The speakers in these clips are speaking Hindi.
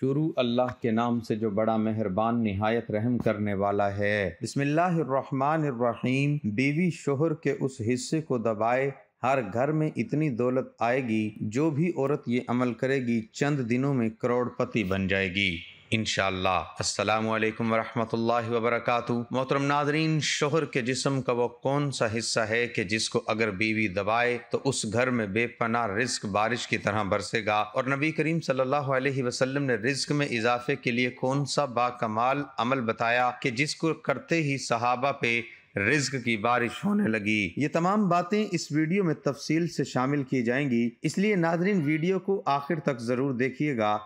शुरू अल्लाह के नाम से जो बड़ा मेहरबान नहायत रहम करने वाला है बसमीम बीवी शोहर के उस हिस्से को दबाए हर घर में इतनी दौलत आएगी जो भी औरत ये अमल करेगी चंद दिनों में करोड़पति बन जाएगी इनशाला शसलकम वरहमल वबरक मोहतरम नाजरीन शोहर के जिसम का वो कौन सा हिस्सा है कि जिसको अगर बीवी दबाए तो उस घर में बेपना रिस्क बारिश की तरह बरसेगा और नबी करीम सल्लल्लाहु अलैहि वसल्लम ने रिस्क में इजाफे के लिए कौन सा बाकमाल अमल बताया कि जिसको करते ही सहाबा पे रिज्क की बारिश होने लगी ये तमाम बातें इस वीडियो में तफसील से शामिल की जाएंगी इसलिए नाजरीन वीडियो को आखिर तक ज़रूर देखिएगा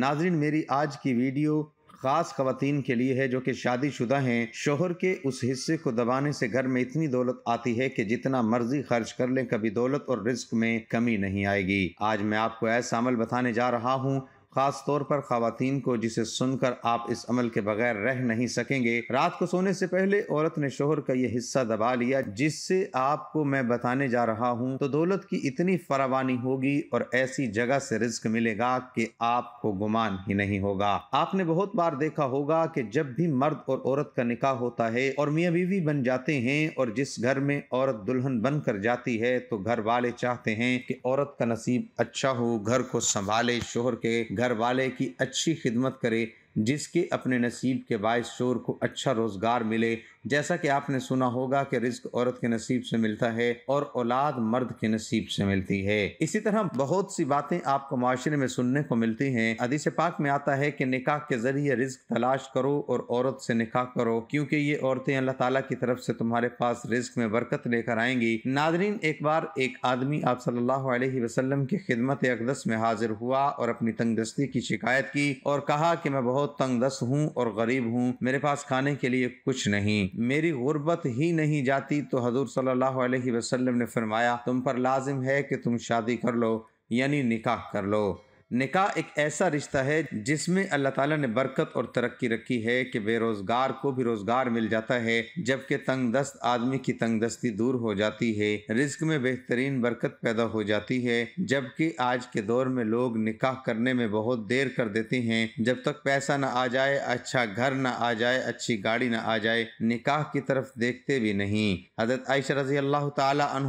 नाजरीन मेरी आज की वीडियो ख़ास खातन के लिए है जो कि शादीशुदा हैं शोहर के उस हिस्से को दबाने से घर में इतनी दौलत आती है कि जितना मर्जी खर्च कर लें कभी दौलत और रिस्क में कमी नहीं आएगी आज मैं आपको ऐसा अमल बताने जा रहा हूँ ख़ास तौर पर खातन को जिसे सुनकर आप इस अमल के बगैर रह नहीं सकेंगे रात को सोने से पहले औरत ने शोहर का यह हिस्सा दबा लिया जिससे आपको मैं बताने जा रहा हूँ तो दौलत की इतनी फरावानी होगी और ऐसी जगह से रिस्क मिलेगा कि आपको गुमान ही नहीं होगा आपने बहुत बार देखा होगा कि जब भी मर्द और औरत का निकाह होता है और मियाँ बीवी बन जाते हैं और जिस घर में औरत दुल्हन बन कर जाती है तो घर वाले चाहते हैं कि औरत का नसीब अच्छा हो घर को संभाले शोहर के घर वाले की अच्छी खिदमत करे जिसके अपने नसीब के बायस चोर को अच्छा रोज़गार मिले जैसा कि आपने सुना होगा कि रिस्क औरत के नसीब से मिलता है और औलाद मर्द के नसीब से मिलती है इसी तरह बहुत सी बातें आपको माशरे में सुनने को मिलती हैं अदीस पाक में आता है कि निकाह के जरिए रिस्क तलाश करो और औरत से निकाह करो क्योंकि ये औरतें अल्लाह ताला की तरफ से तुम्हारे पास रिस्क में बरकत लेकर आएंगी नादरीन एक बार एक आदमी आप सल्लाह वसलम की खिदमत अकदस में हाजिर हुआ और अपनी दस्ती की शिकायत की और कहा कि मैं बहुत तंगदस्त हूँ और गरीब हूँ मेरे पास खाने के लिए कुछ नहीं मेरी गुर्बत ही नहीं जाती तो हजूर सल्लल्लाहु अलैहि वसल्लम ने फरमाया तुम पर लाजिम है कि तुम शादी कर लो यानी निकाह कर लो निकाह एक ऐसा रिश्ता है जिसमें अल्लाह ताला ने बरकत और तरक्की रखी है कि बेरोजगार को भी रोजगार मिल जाता है जबकि तंग दस्त आदमी की तंग दस्ती दूर हो जाती है रिस्क में बेहतरीन बरकत पैदा हो जाती है जबकि आज के दौर में लोग निकाह करने में बहुत देर कर देते हैं जब तक पैसा न आ जाए अच्छा घर न आ जाए अच्छी गाड़ी न आ जाए निकाह की तरफ देखते भी नहीं हजरत आयशा रजी अल्लाह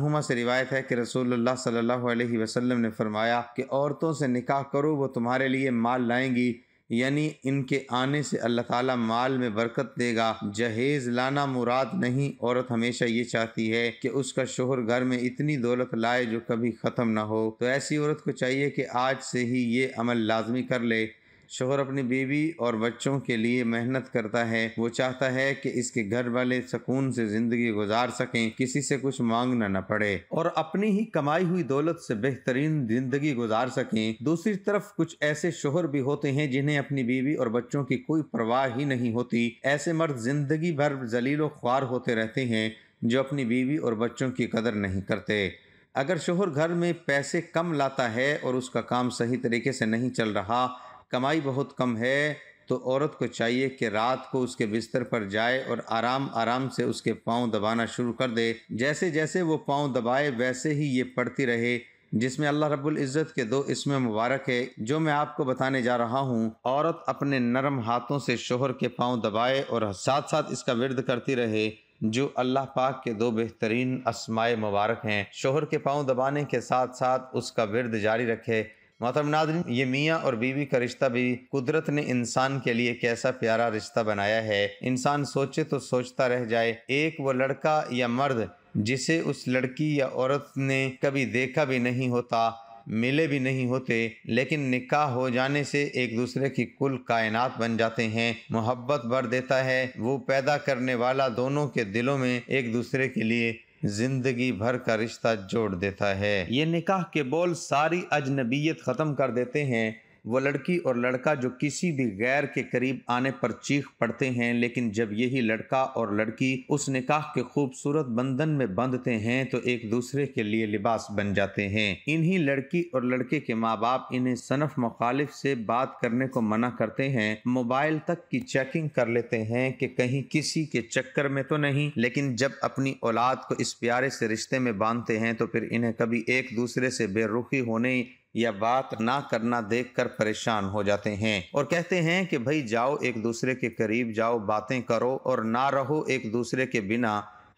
तुमा से रिवायत है कि रसूल सल्लल्लाहु ने फरमाया कि औरतों से निकाह करो वो तुम्हारे लिए माल लाएंगी यानी इनके आने से अल्लाह ताला माल में बरकत देगा जहेज़ लाना मुराद नहीं औरत हमेशा ये चाहती है कि उसका शोहर घर में इतनी दौलत लाए जो कभी ख़त्म ना हो तो ऐसी औरत को चाहिए कि आज से ही ये अमल लाजमी कर ले शोहर अपनी बीवी और बच्चों के लिए मेहनत करता है वो चाहता है कि इसके घर वाले सुकून से जिंदगी गुजार सकें किसी से कुछ मांगना न पड़े और अपनी ही कमाई हुई दौलत से बेहतरीन जिंदगी गुजार सकें दूसरी तरफ कुछ ऐसे शोहर भी होते हैं जिन्हें अपनी बीवी और बच्चों की कोई परवाह ही नहीं होती ऐसे मर्द जिंदगी भर जलीलो ख्वार होते रहते हैं जो अपनी बीवी और बच्चों की कदर नहीं करते अगर शोहर घर में पैसे कम लाता है और उसका काम सही तरीके से नहीं चल रहा कमाई बहुत कम है तो औरत को चाहिए कि रात को उसके बिस्तर पर जाए और आराम आराम से उसके पाँव दबाना शुरू कर दे जैसे जैसे वो पाँव दबाए वैसे ही ये पड़ती रहे जिसमें अल्लाह रब्बुल इज़्ज़त के दो इसमें मुबारक है जो मैं आपको बताने जा रहा हूँ औरत अपने नरम हाथों से शोहर के पाँव दबाए और साथ साथ इसका विरद करती रहे जो अल्लाह पाक के दो बेहतरीन असमाय मुबारक हैं शोहर के पाँव दबाने के साथ साथ उसका विरद जारी रखे मोहतरम नादरीन ये मियाँ और बीवी का रिश्ता भी कुदरत ने इंसान के लिए कैसा प्यारा रिश्ता बनाया है इंसान सोचे तो सोचता रह जाए एक वो लड़का या मर्द जिसे उस लड़की या औरत ने कभी देखा भी नहीं होता मिले भी नहीं होते लेकिन निकाह हो जाने से एक दूसरे की कुल कायनात बन जाते हैं मोहब्बत भर देता है वो पैदा करने वाला दोनों के दिलों में एक दूसरे के लिए जिंदगी भर का रिश्ता जोड़ देता है ये निकाह के बोल सारी अजनबीयत ख़त्म कर देते हैं वो लड़की और लड़का जो किसी भी गैर के करीब आने पर चीख पड़ते हैं लेकिन जब यही लड़का और लड़की उस निकाह के खूबसूरत बंधन में बंधते हैं तो एक दूसरे के लिए लिबास बन जाते हैं इन्हीं लड़की और लड़के के माँ बाप इन्हें सनफ मुखालिफ से बात करने को मना करते हैं मोबाइल तक की चेकिंग कर लेते हैं कि कहीं किसी के चक्कर में तो नहीं लेकिन जब अपनी औलाद को इस प्यारे से रिश्ते में बांधते हैं तो फिर इन्हें कभी एक दूसरे से बेरुखी होने या बात ना करना देखकर परेशान हो जाते हैं और कहते हैं कि भाई जाओ एक दूसरे के करीब जाओ बातें करो और ना रहो एक दूसरे के बिना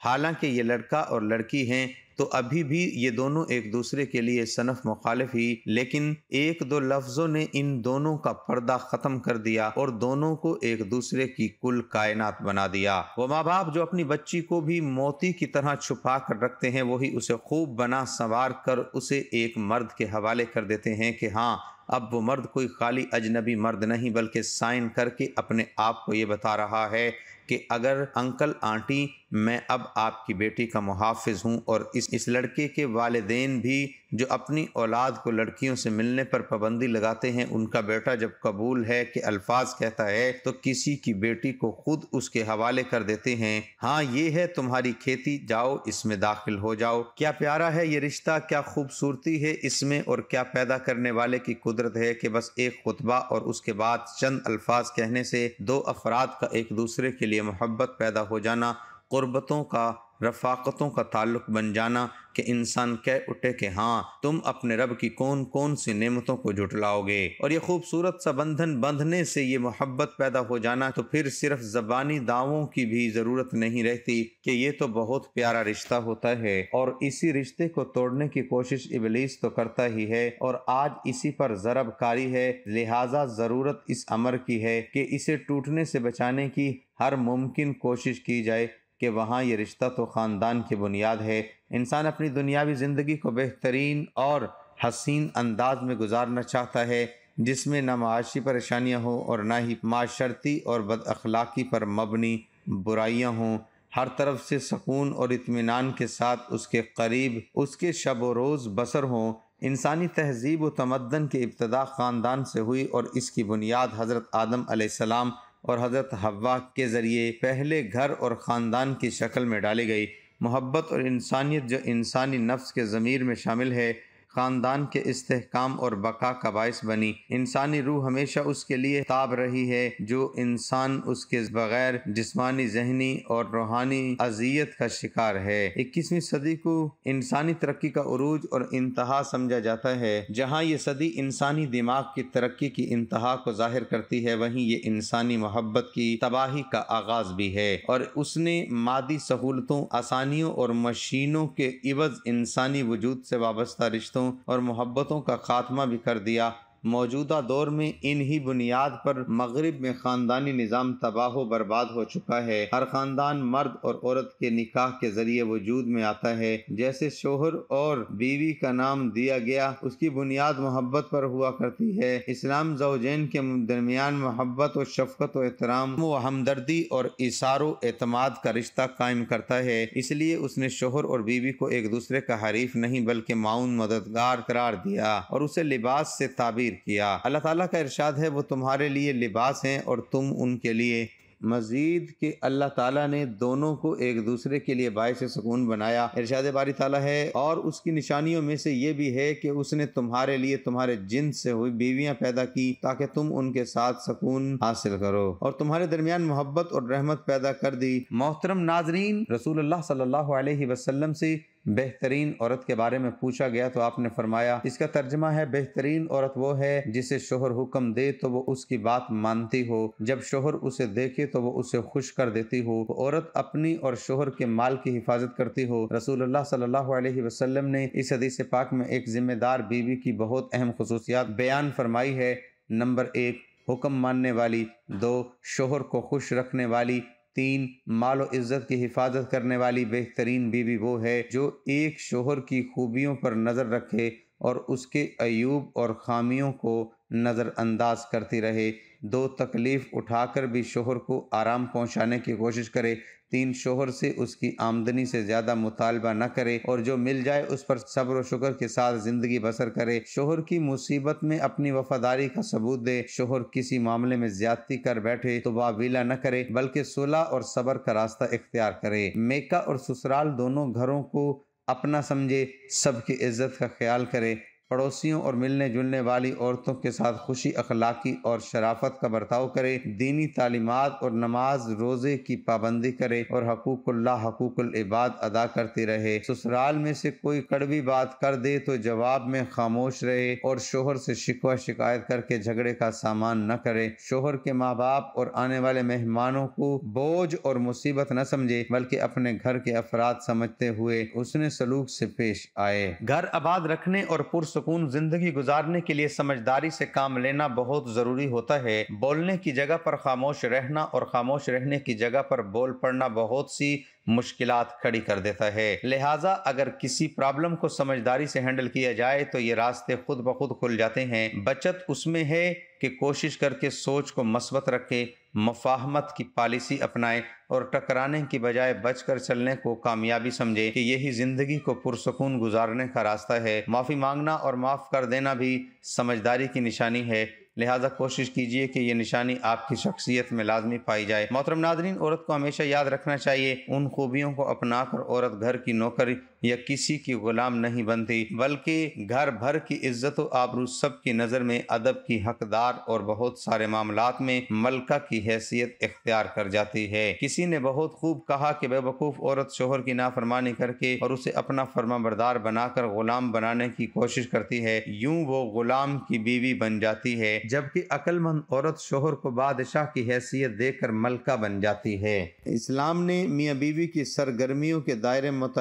हालांकि ये लड़का और लड़की हैं तो अभी भी ये दोनों एक दूसरे के लिए सनफ मुखालिफ ही लेकिन एक दो लफ्जों ने इन दोनों का पर्दा खत्म कर दिया और दोनों को एक दूसरे की कुल कायनात बना दिया वो माँ बाप जो अपनी बच्ची को भी मोती की तरह छुपा कर रखते हैं वही उसे खूब बना संवार कर उसे एक मर्द के हवाले कर देते हैं कि हाँ अब वो मर्द कोई खाली अजनबी मर्द नहीं बल्कि साइन करके अपने आप को ये बता रहा है कि अगर अंकल आंटी मैं अब आपकी बेटी का मुहाफ़ हूँ और इस इस लड़के के वालदेन भी जो अपनी औलाद को लड़कियों से मिलने पर पाबंदी लगाते हैं उनका बेटा जब कबूल है कि अल्फाज कहता है तो किसी की बेटी को खुद उसके हवाले कर देते हैं हाँ ये है तुम्हारी खेती जाओ इसमें दाखिल हो जाओ क्या प्यारा है ये रिश्ता क्या खूबसूरती है इसमें और क्या पैदा करने वाले की कुदरत है कि बस एक खुतबा और उसके बाद चंद अल्फाज कहने से दो अफराद का एक दूसरे के लिए मोहब्बत पैदा हो जाना कुर्बतों का रफाकतों का ताल्लुक बन जाना कि इंसान कह उठे कि हाँ तुम अपने रब की कौन कौन सी नेमतों को जुटलाओगे और ये खूबसूरत सा बंधन बंधने से ये मोहब्बत पैदा हो जाना तो फिर सिर्फ जबानी दावों की भी ज़रूरत नहीं रहती कि ये तो बहुत प्यारा रिश्ता होता है और इसी रिश्ते को तोड़ने की कोशिश इबलीस तो करता ही है और आज इसी पर जरब कारी है लिहाजा ज़रूरत इस अमर की है कि इसे टूटने से बचाने की हर मुमकिन कोशिश की जाए कि वहाँ ये रिश्ता तो ख़ानदान की बुनियाद है इंसान अपनी दुनियावी ज़िंदगी को बेहतरीन और हसीन अंदाज में गुजारना चाहता है जिसमें ना माशी परेशानियाँ हों और ना ही माशर्ती और बद अखलाकी पर मबनी बुराइयाँ हों हर तरफ से सकून और इत्मीनान के साथ उसके करीब उसके शब व रोज़ बसर हों इंसानी तहजीब व तमदन की इब्तदा ख़ानदान से हुई और इसकी बुनियाद हज़रत आदम सलाम और हज़रत हवा के ज़रिए पहले घर और ख़ानदान की शक्ल में डाली गई मोहब्बत और इंसानियत जो इंसानी नफ्स के ज़मीर में शामिल है ख़ानदान के इस्तेकाम और बका का बायस बनी इंसानी रूह हमेशा उसके लिए ताब रही है जो इंसान उसके बगैर जिसमानी जहनी और रूहानी अजियत का शिकार है इक्कीसवीं सदी को इंसानी तरक्की का अरूज और इंतहा समझा जाता है जहाँ ये सदी इंसानी दिमाग की तरक्की की इंतहा को जाहिर करती है वहीं ये इंसानी मोहब्बत की तबाही का आगाज भी है और उसने मादी सहूलतों आसानियों और मशीनों के इवज इंसानी वजूद से वाबस्ता रिश्तों और मोहब्बतों का खात्मा भी कर दिया मौजूदा दौर में इन ही बुनियाद पर मगरब में ख़ानदानी निज़ाम तबाह बर्बाद हो चुका है हर ख़ानदान मर्द और औरत के निकाह के ज़रिए वजूद में आता है जैसे शोहर और बीवी का नाम दिया गया उसकी बुनियाद मोहब्बत पर हुआ करती है इस्लाम जोजैन के दरमियान मोहब्बत और शफकत और एहतराम व हमदर्दी और इशारो अतमाद का रिश्ता कायम करता है इसलिए उसने शोहर और बीवी को एक दूसरे का हरीफ नहीं बल्कि माउन मददगार करार दिया और उसे लिबास से ताबीर किया अल्लाह ताला का इरशाद है वो तुम्हारे लिए लिबास हैं और तुम उनके लिए मज़ीद के अल्लाह ताला ने दोनों को एक दूसरे के लिए बायस सुकून बनाया इरशाद बारी ताला है और उसकी निशानियों में से ये भी है कि उसने तुम्हारे लिए तुम्हारे जिन से हुई बीवियां पैदा की ताकि तुम उनके साथ सुकून हासिल करो और तुम्हारे दरमियान मोहब्बत और रहमत पैदा कर दी मोहतरम नाजरीन रसूल सल्ला वसलम से बेहतरीन औरत के बारे में पूछा गया तो आपने फरमाया इसका तर्जमा है बेहतरीन औरत वो है जिसे शोहर हुक्म दे तो वो उसकी बात मानती हो जब शोहर उसे देखे तो वो उसे खुश कर देती हो औरत अपनी और शोहर के माल की हिफाजत करती हो रसूल सल्लल्लाहु अलैहि वसल्लम ने इस हदीस पाक में एक जिम्मेदार बीवी की बहुत अहम खसूसियात बयान फरमाई है नंबर एक हुक्म मानने वाली दो शोहर को खुश रखने वाली तीन माल और इज्जत की हिफाजत करने वाली बेहतरीन बीवी वो है जो एक शोहर की खूबियों पर नज़र रखे और उसके अयूब और खामियों को नज़रअंदाज करती रहे दो तकलीफ़ उठाकर भी शोहर को आराम पहुंचाने की कोशिश करे तीन शोहर से उसकी आमदनी से ज़्यादा मुतालबा न करे और जो मिल जाए उस पर सब्र शुक्र के साथ ज़िंदगी बसर करे शोहर की मुसीबत में अपनी वफादारी का सबूत दे शोहर किसी मामले में ज्यादती कर बैठे तो वावीला न करे बल्कि सुलह और सब्र का रास्ता इख्तियार करे मेका और ससुराल दोनों घरों को अपना समझे सबकी इज्जत का ख्याल करे पड़ोसियों और मिलने जुलने वाली औरतों के साथ खुशी अखलाकी और शराफत का बर्ताव करे दीनी तालीमत और नमाज रोज़े की पाबंदी करे और हकूकल्ला हकूकल इबाद अदा करती रहे ससुराल में से कोई कड़वी बात कर दे तो जवाब में खामोश रहे और शोहर से शिकवा शिकायत करके झगड़े का सामान न करे शोहर के माँ बाप और आने वाले मेहमानों को बोझ और मुसीबत न समझे बल्कि अपने घर के अफराद समझते हुए उसने सलूक से पेश आए घर आबाद रखने और पुरुष पुरसकून जिंदगी गुजारने के लिए समझदारी से काम लेना बहुत ज़रूरी होता है बोलने की जगह पर खामोश रहना और खामोश रहने की जगह पर बोल पड़ना बहुत सी मुश्किल खड़ी कर देता है लिहाजा अगर किसी प्रॉब्लम को समझदारी से हैंडल किया जाए तो ये रास्ते खुद ब खुद खुल जाते हैं बचत उसमें है कि कोशिश करके सोच को मस्बत रखे मफाहमत की पॉलिसी अपनाएं और टकराने की बजाय बचकर चलने को कामयाबी समझे कि यही जिंदगी को पुरसकून गुजारने का रास्ता है माफ़ी मांगना और माफ़ कर देना भी समझदारी की निशानी है लिहाजा कोशिश कीजिए कि ये निशानी आपकी शख्सियत में लाजमी पाई जाए मोहतरम नादरीन औरत को हमेशा याद रखना चाहिए उन खूबियों को अपना कर औरत घर की नौकरी या किसी की गुलाम नहीं बनती बल्कि घर भर की इज्जत आबरू सब की नज़र में अदब की हकदार और बहुत सारे मामला में मलका की हैसियत इख्तियार कर जाती है किसी ने बहुत खूब कहा की बेवकूफ़ औरत शोहर की नाफरमानी करके और उसे अपना फर्मा बरदार बनाकर गुलाम बनाने की कोशिश करती है यूँ वो गुलाम की बीवी बन जाती है जबकि अक्लमंद औरत शोहर को बादशाह की हैसियत देकर मलका बन जाती है इस्लाम ने मियाँ बीवी की सरगर्मियों के दायरे मुतन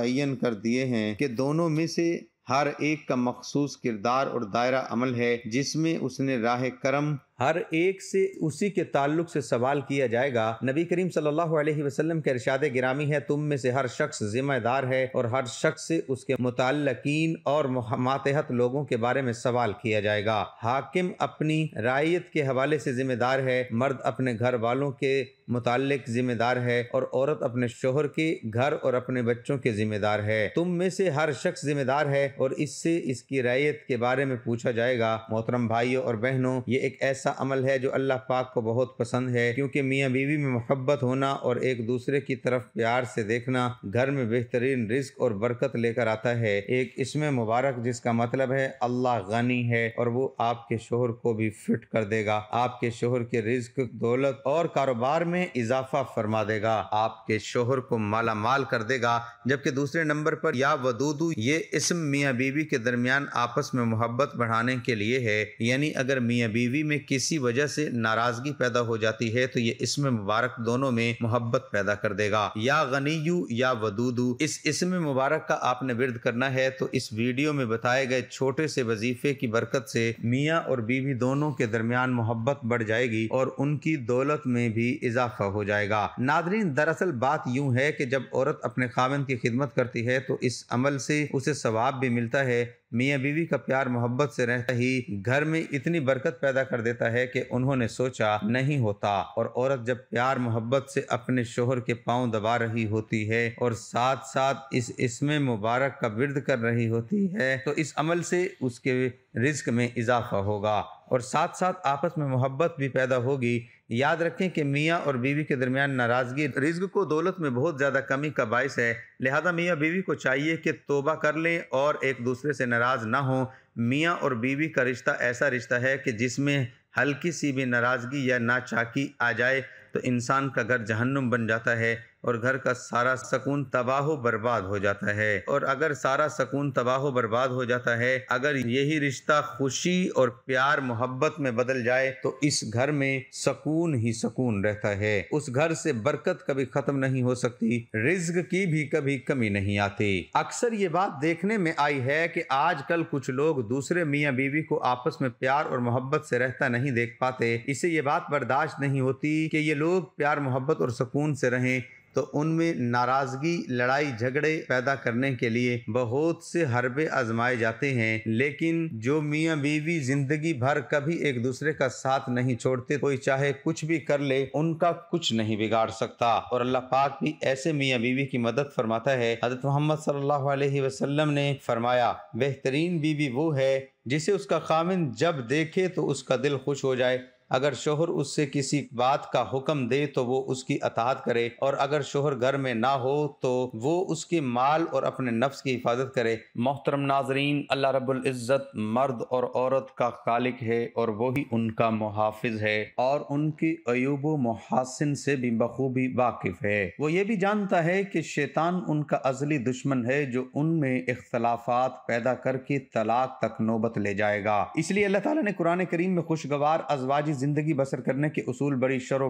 कर दिए लिए हैं कि दोनों में से हर एक का मखसूस किरदार और दायरा अमल है जिसमें उसने राह करम हर एक से उसी के ताल्लुक से सवाल किया जाएगा नबी करीम सल्लल्लाहु अलैहि वसल्लम के इरशाद गिरामी है तुम में से हर शख्स जिम्मेदार है और हर शख्स से उसके मुतलकिन और मातहत लोगों के बारे में सवाल किया जाएगा हाकिम अपनी रायत के हवाले से जिम्मेदार है मर्द अपने घर वालों के मुतालिक जिम्मेदार है और औरत अपने शोहर के घर और अपने बच्चों के जिम्मेदार है तुम में से हर शख्स जिम्मेदार है और इससे इसकी रायत के बारे में पूछा जाएगा मोहतरम भाइयों और बहनों ये एक ऐसा ऐसा अमल है जो अल्लाह पाक को बहुत पसंद है क्योंकि मियाँ बीवी में मोहब्बत होना और एक दूसरे की तरफ प्यार से देखना घर में बेहतरीन रिस्क और बरकत लेकर आता है एक इसमें मुबारक जिसका मतलब है अल्लाह गनी है और वो आपके शोहर को भी फिट कर देगा आपके शोहर के रिस्क दौलत और कारोबार में इजाफा फरमा देगा आपके शोहर को माला माल कर देगा जबकि दूसरे नंबर पर या वदूदू ये इसम मियाँ बीवी के दरमियान आपस में मोहब्बत बढ़ाने के लिए है यानी अगर मियाँ बीवी में किसी वजह से नाराजगी पैदा हो जाती है तो ये इसमें मुबारक दोनों में मोहब्बत पैदा कर देगा या गनीयू या वदूदू इस इसमें मुबारक का आपने विरद करना है तो इस वीडियो में बताए गए छोटे से वजीफे की बरकत से मियाँ और बीवी दोनों के दरमियान मोहब्बत बढ़ जाएगी और उनकी दौलत में भी इजाफा हो जाएगा नादरीन दरअसल बात यूं है कि जब औरत अपने खावन की खिदमत करती है तो इस अमल से उसे सवाब भी मिलता है मियाँ बीवी का प्यार मोहब्बत से रहता ही घर में इतनी बरकत पैदा कर देता है कि उन्होंने सोचा नहीं होता और औरत जब प्यार मोहब्बत से अपने शोहर के पाँव दबा रही होती है और साथ साथ इस इसमें मुबारक का विरद कर रही होती है तो इस अमल से उसके रिस्क में इजाफा होगा और साथ साथ आपस में मोहब्बत भी पैदा होगी याद रखें कि मियाँ और बीवी के दरमियान नाराज़गी रिज्क को दौलत में बहुत ज़्यादा कमी का बायस है लिहाजा मियाँ बीवी को चाहिए कि तोबा कर लें और एक दूसरे से नाराज़ ना हों मियाँ और बीवी का रिश्ता ऐसा रिश्ता है कि जिसमें हल्की सी भी नाराज़गी या नाचाकी आ जाए तो इंसान का घर जहन्नुम बन जाता है और घर का सारा सकून तबाह बर्बाद हो जाता है और अगर सारा सकून तबाह बर्बाद हो जाता है अगर यही रिश्ता खुशी और प्यार मोहब्बत में बदल जाए तो इस घर में सकून ही सकून रहता है उस घर से बरकत कभी खत्म नहीं हो सकती रिज्क की भी कभी कमी नहीं आती अक्सर ये बात देखने में आई है कि आजकल कुछ लोग दूसरे मियाँ बीवी को आपस में प्यार और मोहब्बत से रहता नहीं देख पाते इसे ये बात बर्दाश्त नहीं होती कि ये लोग प्यार मोहब्बत और सुकून से रहें तो उनमें नाराज़गी लड़ाई झगड़े पैदा करने के लिए बहुत से हरबे आजमाए जाते हैं लेकिन जो मियाँ बीवी जिंदगी भर कभी एक दूसरे का साथ नहीं छोड़ते कोई चाहे कुछ भी कर ले उनका कुछ नहीं बिगाड़ सकता और अल्लाह पाक भी ऐसे मियाँ बीवी की मदद फरमाता है हजरत मोहम्मद सल्लल्लाहु अलैहि वसल्लम ने फरमाया बेहतरीन बीवी वो है जिसे उसका खामिन जब देखे तो उसका दिल खुश हो जाए अगर शोहर उससे किसी बात का हुक्म दे तो वो उसकी अतात करे और अगर शोहर घर में ना हो तो वो उसके माल और अपने नफ्स की हिफाजत करे मोहतरम नाजरीन अल्लाह रबुल्ज़त मर्द और औरत का खालिक है और वही उनका मुहाफ़ है और उनके अयूब मुहासिन से भी बखूबी वाकिफ़ है वो ये भी जानता है कि शैतान उनका अजली दुश्मन है जो उनमें इख्तलाफात पैदा करके तलाक तक नौबत ले जाएगा इसलिए अल्लाह ताला ने कुरान करीम में खुशगवार अजवाजी ज़िंदगी बसर करने के असूल बड़ी शर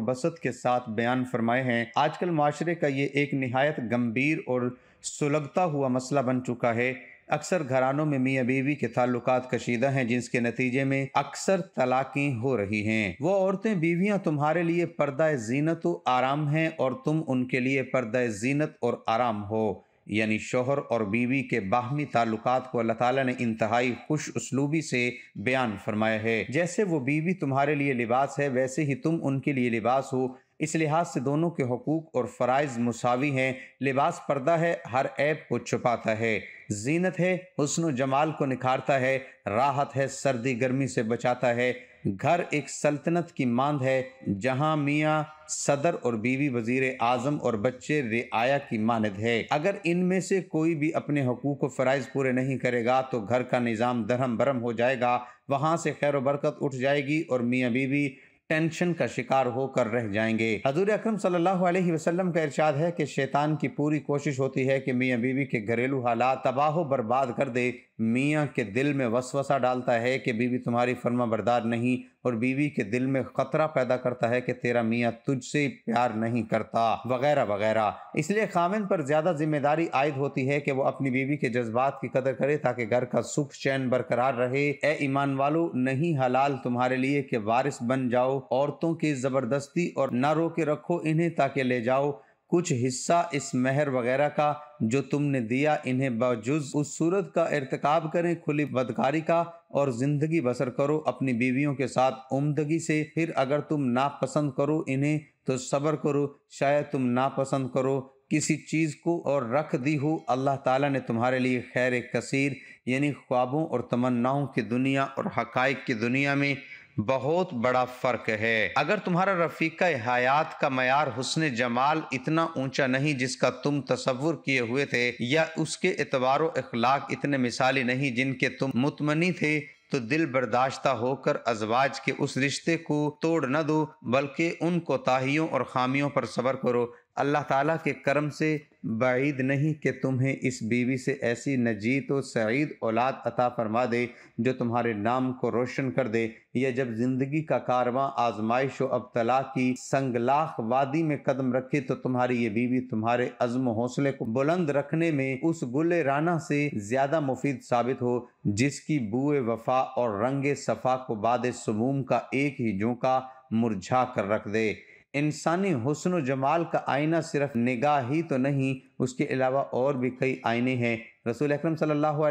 के साथ बयान फरमाए हैं आजकल माशरे का ये एक नहायत गंभीर और सुलगता हुआ मसला बन चुका है अक्सर घरानों में मियाँ बीवी के ताल्लुक कशीदा हैं जिसके नतीजे में अक्सर तलाकें हो रही हैं वो औरतें बीवियाँ तुम्हारे लिए पर्दा जीनत आराम हैं और तुम उनके लिए पर्दा जीनत और आराम हो यानी शोहर और बीवी के बाहमी ताल्लुक को अल्लाह ताला ने इंतहाई खुश उसलूबी से बयान फरमाया है जैसे वो बीवी तुम्हारे लिए लिबास है वैसे ही तुम उनके लिए लिबास हो इस लिहाज से दोनों के हकूक़ और फ़रज़ मसावी हैं लिबास पर्दा है हर ऐप को छुपाता है जीनत है हसन जमाल को निखारता है राहत है सर्दी गर्मी से बचाता है घर एक सल्तनत की मांद है जहां मियाँ सदर और बीवी वजीर आजम और बच्चे रियाया की मानद है अगर इनमें से कोई भी अपने हकूक व फ़रज़ पूरे नहीं करेगा तो घर का निज़ाम धरम भरम हो जाएगा वहाँ से खैर बरकत उठ जाएगी और मियाँ बीवी टेंशन का शिकार होकर रह जाएंगे हजूर अक्रम सल्लल्लाहु अलैहि वसल्लम का इरशाद है कि शैतान की पूरी कोशिश होती है कि मियाँ बीवी के घरेलू हालात तबाह बर्बाद कर दे मियाँ के दिल में वसवसा डालता है कि बीवी तुम्हारी फर्मा बरदार नहीं और बीवी के दिल में ख़तरा पैदा करता है कि तेरा मियाँ तुझसे प्यार नहीं करता वगैरह वगैरह इसलिए खामिन पर ज़्यादा जिम्मेदारी आयद होती है कि वो अपनी बीवी के जज्बात की कदर करे ताकि घर का सुख चैन बरकरार रहे ए ईमान वालो नहीं हलाल तुम्हारे लिए कि वारिस बन जाओ औरतों की ज़बरदस्ती और न रो के रखो इन्हें ताकि ले जाओ कुछ हिस्सा इस महर वगैरह का जो तुमने दिया इन्हें बावजूद उस सूरत का इरतकाब करें खुली बदकारी का और ज़िंदगी बसर करो अपनी बीवियों के साथ उमदगी से फिर अगर तुम नापसंद करो इन्हें तो सब्र करो शायद तुम नापसंद करो किसी चीज़ को और रख दी हो अल्लाह ताला ने तुम्हारे लिए खैर कसीर यानी ख्वाबों और तमन्नाओं की दुनिया और हकाइक की दुनिया में बहुत बड़ा फ़र्क है अगर तुम्हारा रफ़ीका हयात का मैार हुसन जमाल इतना ऊंचा नहीं जिसका तुम तस्वुर किए हुए थे या उसके एतवार अखलाक इतने मिसाली नहीं जिनके तुम मुतमनी थे तो दिल बर्दाश्ता होकर अजवाज के उस रिश्ते को तोड़ न दो बल्कि उन कोताही और खामियों पर सबर करो अल्लाह ताला के करम से बाईद नहीं कि तुम्हें इस बीवी से ऐसी नजीत व सईद औलाद अता फरमा दे जो तुम्हारे नाम को रोशन कर दे या जब ज़िंदगी का कारवां आजमाइश व अबतला की संगलाख वादी में कदम रखे तो तुम्हारी ये बीवी तुम्हारे अज़म हौसले को बुलंद रखने में उस गुल राना से ज़्यादा मुफीद साबित हो जिसकी बुए वफा और रंग सफ़ा को बाद समूम का एक ही झोंका मुरझा कर रख दे इंसानी हसन जमाल का आईना सिर्फ निगाह ही तो नहीं उसके अलावा और भी कई आईने हैं रसूल अक्रम सल्लल्लाहु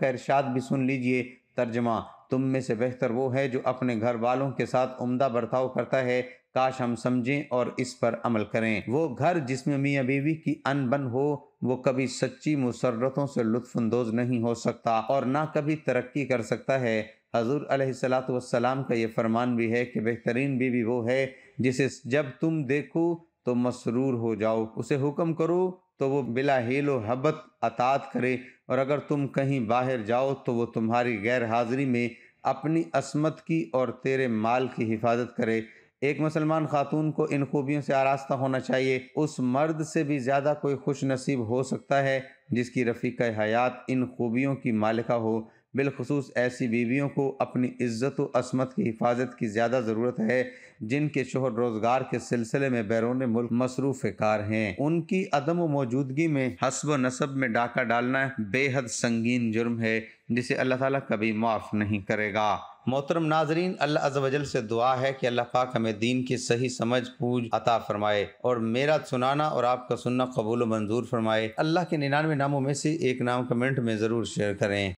का इरशाद भी सुन लीजिए तर्जमा तुम में से बेहतर वो है जो अपने घर वालों के साथ उम्दा बर्ताव करता है काश हम समझें और इस पर अमल करें वो घर जिसमें मियाँ बीवी की अनबन हो वो कभी सच्ची मुसरतों से लुफानंदोज़ नहीं हो सकता और ना कभी तरक्की कर सकता है हजूर अलैहिस्सलाम का ये फरमान भी है कि बेहतरीन बीवी वो है जिसे जब तुम देखो तो मसरूर हो जाओ उसे हुक्म करो तो वो बिला हेलो हबत अतात करे और अगर तुम कहीं बाहर जाओ तो वो तुम्हारी गैर हाजिरी में अपनी असमत की और तेरे माल की हिफाजत करे एक मुसलमान खातून को इन खूबियों से आरास्ता होना चाहिए उस मर्द से भी ज़्यादा कोई खुश नसीब हो सकता है जिसकी रफ़ीक हयात इन खूबियों की मालिका हो बिलखसूस ऐसी बीवियों को अपनी इज़्ज़त व असमत की हिफाजत की ज़्यादा ज़रूरत है जिनके शोहर रोज़गार के सिलसिले में बैरून मुल्क मसरूफ़ कार हैं उनकी अदम मौजूदगी में हसब नसब में डाका डालना बेहद संगीन जुर्म है जिसे अल्लाह ताला कभी माफ़ नहीं करेगा मोहतरम नाजरीन अल्लाह अजवजल से दुआ है कि अल्लाह पाक हमें दीन की सही समझ पूज अता फरमाए और मेरा सुनाना और आपका सुनना कबूल मंजूर फरमाए अल्लाह के निन्यानवे नामों में से एक नाम कमेंट में ज़रूर शेयर करें